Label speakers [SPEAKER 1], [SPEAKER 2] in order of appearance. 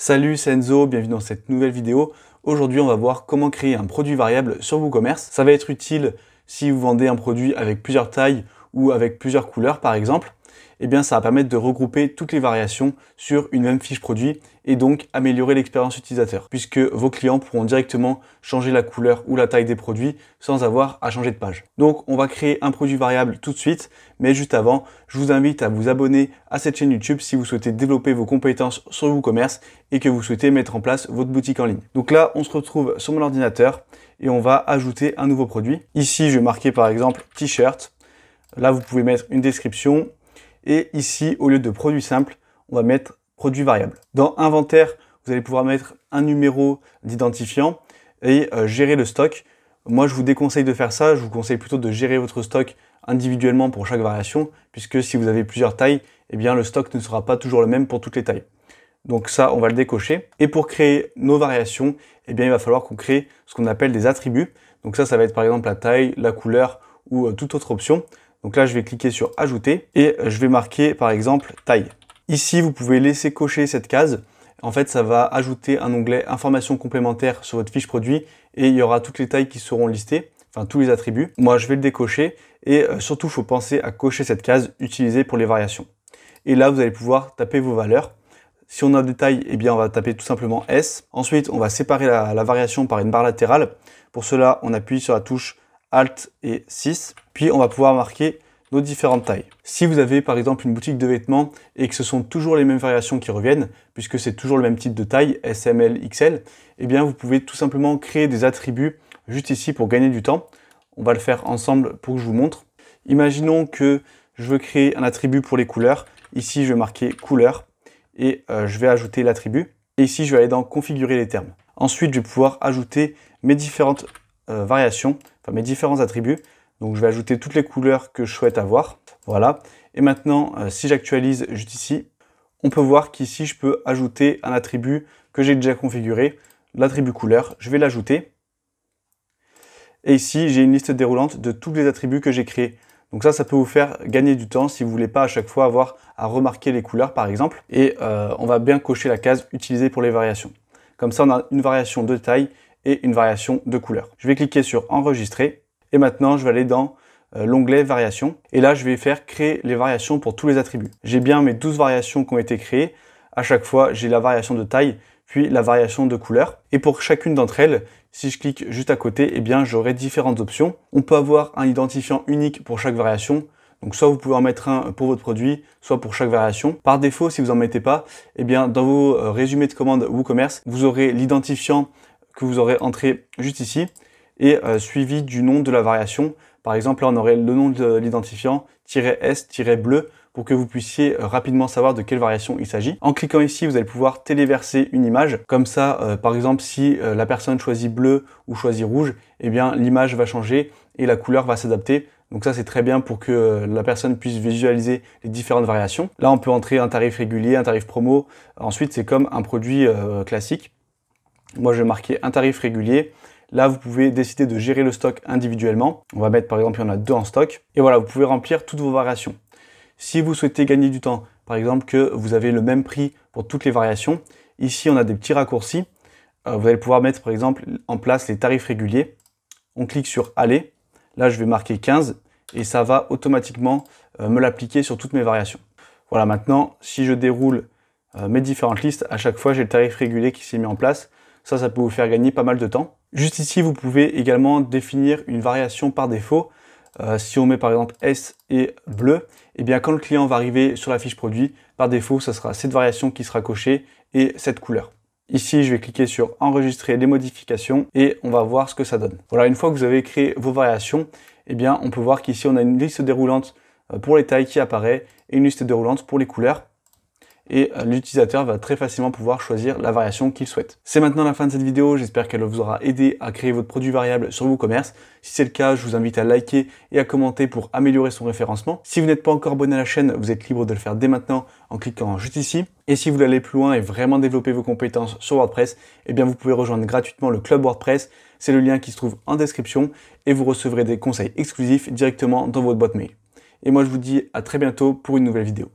[SPEAKER 1] Salut, c'est Enzo, bienvenue dans cette nouvelle vidéo. Aujourd'hui, on va voir comment créer un produit variable sur WooCommerce. Ça va être utile si vous vendez un produit avec plusieurs tailles ou avec plusieurs couleurs par exemple, eh bien ça va permettre de regrouper toutes les variations sur une même fiche produit et donc améliorer l'expérience utilisateur puisque vos clients pourront directement changer la couleur ou la taille des produits sans avoir à changer de page. Donc on va créer un produit variable tout de suite mais juste avant je vous invite à vous abonner à cette chaîne YouTube si vous souhaitez développer vos compétences sur WooCommerce et que vous souhaitez mettre en place votre boutique en ligne. Donc là on se retrouve sur mon ordinateur et on va ajouter un nouveau produit. Ici je vais marquer par exemple t-shirt Là, vous pouvez mettre une description. Et ici, au lieu de produit simple, on va mettre produit variable. Dans inventaire, vous allez pouvoir mettre un numéro d'identifiant et euh, gérer le stock. Moi, je vous déconseille de faire ça. Je vous conseille plutôt de gérer votre stock individuellement pour chaque variation, puisque si vous avez plusieurs tailles, eh bien, le stock ne sera pas toujours le même pour toutes les tailles. Donc ça, on va le décocher. Et pour créer nos variations, eh bien, il va falloir qu'on crée ce qu'on appelle des attributs. Donc ça, ça va être par exemple la taille, la couleur ou euh, toute autre option. Donc là, je vais cliquer sur Ajouter et je vais marquer par exemple taille. Ici, vous pouvez laisser cocher cette case. En fait, ça va ajouter un onglet Informations complémentaires sur votre fiche produit et il y aura toutes les tailles qui seront listées, enfin tous les attributs. Moi, je vais le décocher et euh, surtout, il faut penser à cocher cette case utilisée pour les variations. Et là, vous allez pouvoir taper vos valeurs. Si on a des tailles, eh bien, on va taper tout simplement S. Ensuite, on va séparer la, la variation par une barre latérale. Pour cela, on appuie sur la touche Alt et 6. Puis on va pouvoir marquer nos différentes tailles. Si vous avez par exemple une boutique de vêtements et que ce sont toujours les mêmes variations qui reviennent, puisque c'est toujours le même type de taille, SML, XL, eh bien vous pouvez tout simplement créer des attributs juste ici pour gagner du temps. On va le faire ensemble pour que je vous montre. Imaginons que je veux créer un attribut pour les couleurs. Ici, je vais marquer couleur et euh, je vais ajouter l'attribut. Et ici, je vais aller dans configurer les termes. Ensuite, je vais pouvoir ajouter mes différentes euh, variations, enfin mes différents attributs. Donc je vais ajouter toutes les couleurs que je souhaite avoir. Voilà. Et maintenant, euh, si j'actualise juste ici, on peut voir qu'ici, je peux ajouter un attribut que j'ai déjà configuré, l'attribut couleur. Je vais l'ajouter. Et ici, j'ai une liste déroulante de tous les attributs que j'ai créés. Donc ça, ça peut vous faire gagner du temps si vous voulez pas à chaque fois avoir à remarquer les couleurs, par exemple. Et euh, on va bien cocher la case « utilisée pour les variations ». Comme ça, on a une variation de taille une variation de couleur. Je vais cliquer sur enregistrer et maintenant je vais aller dans euh, l'onglet variations et là je vais faire créer les variations pour tous les attributs. J'ai bien mes 12 variations qui ont été créées. À chaque fois, j'ai la variation de taille puis la variation de couleur. Et pour chacune d'entre elles, si je clique juste à côté, Et eh bien j'aurai différentes options. On peut avoir un identifiant unique pour chaque variation. Donc soit vous pouvez en mettre un pour votre produit, soit pour chaque variation. Par défaut, si vous en mettez pas, Et eh bien dans vos euh, résumés de commandes WooCommerce, vous aurez l'identifiant que vous aurez entré juste ici et euh, suivi du nom de la variation. Par exemple, là, on aurait le nom de l'identifiant -s-bleu pour que vous puissiez euh, rapidement savoir de quelle variation il s'agit. En cliquant ici, vous allez pouvoir téléverser une image. Comme ça, euh, par exemple, si la personne choisit bleu ou choisit rouge, eh bien l'image va changer et la couleur va s'adapter. Donc ça, c'est très bien pour que la personne puisse visualiser les différentes variations. Là, on peut entrer un tarif régulier, un tarif promo. Ensuite, c'est comme un produit classique. Moi, je vais marquer un tarif régulier. Là, vous pouvez décider de gérer le stock individuellement. On va mettre, par exemple, il y en a deux en stock. Et voilà, vous pouvez remplir toutes vos variations. Si vous souhaitez gagner du temps, par exemple, que vous avez le même prix pour toutes les variations, ici, on a des petits raccourcis. Euh, vous allez pouvoir mettre, par exemple, en place les tarifs réguliers. On clique sur Aller. Là, je vais marquer 15 et ça va automatiquement euh, me l'appliquer sur toutes mes variations. Voilà, maintenant, si je déroule euh, mes différentes listes, à chaque fois, j'ai le tarif régulier qui s'est mis en place ça, ça peut vous faire gagner pas mal de temps. Juste ici, vous pouvez également définir une variation par défaut. Euh, si on met par exemple S et bleu, et eh bien quand le client va arriver sur la fiche produit, par défaut, ça sera cette variation qui sera cochée et cette couleur. Ici, je vais cliquer sur enregistrer les modifications et on va voir ce que ça donne. Voilà, une fois que vous avez créé vos variations, eh bien, on peut voir qu'ici, on a une liste déroulante euh, pour les tailles qui apparaît et une liste déroulante pour les couleurs et euh, l'utilisateur va très facilement pouvoir choisir la variation qu'il souhaite. C'est maintenant la fin de cette vidéo, j'espère qu'elle vous aura aidé à créer votre produit variable sur vos commerces. Si c'est le cas, je vous invite à liker et à commenter pour améliorer son référencement. Si vous n'êtes pas encore abonné à la chaîne, vous êtes libre de le faire dès maintenant en cliquant juste ici. Et si vous voulez aller plus loin et vraiment développer vos compétences sur WordPress, eh bien vous pouvez rejoindre gratuitement le club WordPress. C'est le lien qui se trouve en description et vous recevrez des conseils exclusifs directement dans votre boîte mail. Et moi je vous dis à très bientôt pour une nouvelle vidéo.